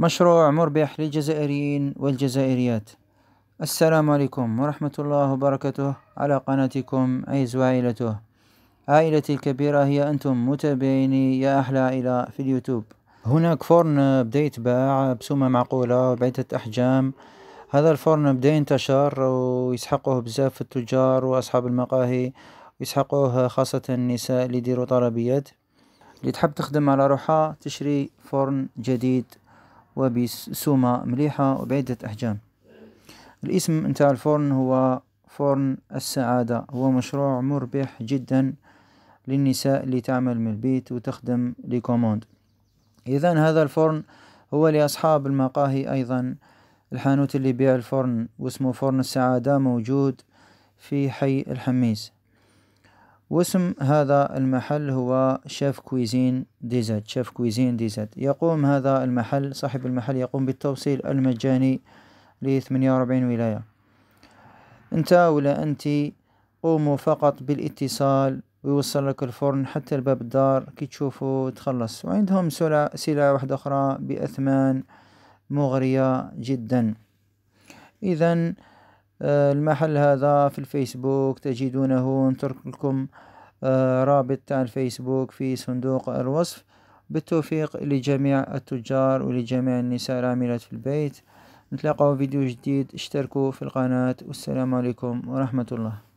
مشروع مربح للجزائريين والجزائريات السلام عليكم ورحمة الله وبركاته على قناتكم عيز وعائلته عائلتي الكبيرة هي أنتم متابعيني يا أحلى عائلة في اليوتيوب هناك فرن بدا يتباع بسومة معقولة وبعدة أحجام هذا الفرن بدا ينتشر ويسحقوه بزاف التجار وأصحاب المقاهي ويسحقوه خاصة النساء اللي يديروا طلبيات اللي تحب تخدم على روحها تشري فرن جديد وبسومة مليحة وبعدة أحجام الاسم نتاع الفرن هو فرن السعادة هو مشروع مربح جدا للنساء اللي تعمل من البيت وتخدم لكوموند إذا هذا الفرن هو لأصحاب المقاهي أيضا الحانوت اللي يبيع الفرن واسمه فرن السعادة موجود في حي الحميس واسم هذا المحل هو شيف كويزين ديزت شيف كويزين ديزت يقوم هذا المحل صاحب المحل يقوم بالتوصيل المجاني ل 48 ولاية أنت ولا أنت قوموا فقط بالاتصال ويوصل لك الفرن حتى لباب الدار كي تشوفوا تخلص وعندهم سلع سلع واحدة أخرى بأثمان مغرية جدا إذا آه، المحل هذا في الفيسبوك تجدونه نترك لكم آه، رابط تاع الفيسبوك في صندوق الوصف بالتوفيق لجميع التجار ولجميع النساء العاملات في البيت نتلاقاو فيديو جديد اشتركوا في القناة والسلام عليكم ورحمة الله